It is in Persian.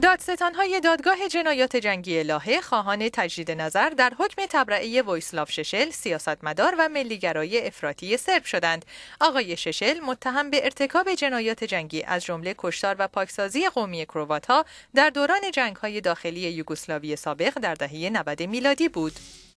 دادستانهای دادگاه جنایات جنگی لاهه خواهان تجدید نظر در حکم تبرعه ویسلاف ششل سیاستمدار و ملیگرای افراطی سرب شدند آقای ششل متهم به ارتکاب جنایات جنگی از جمله کشتار و پاکسازی قومی کروات ها در دوران جنگ های داخلی یوگسلاوی سابق در دهه 90 میلادی بود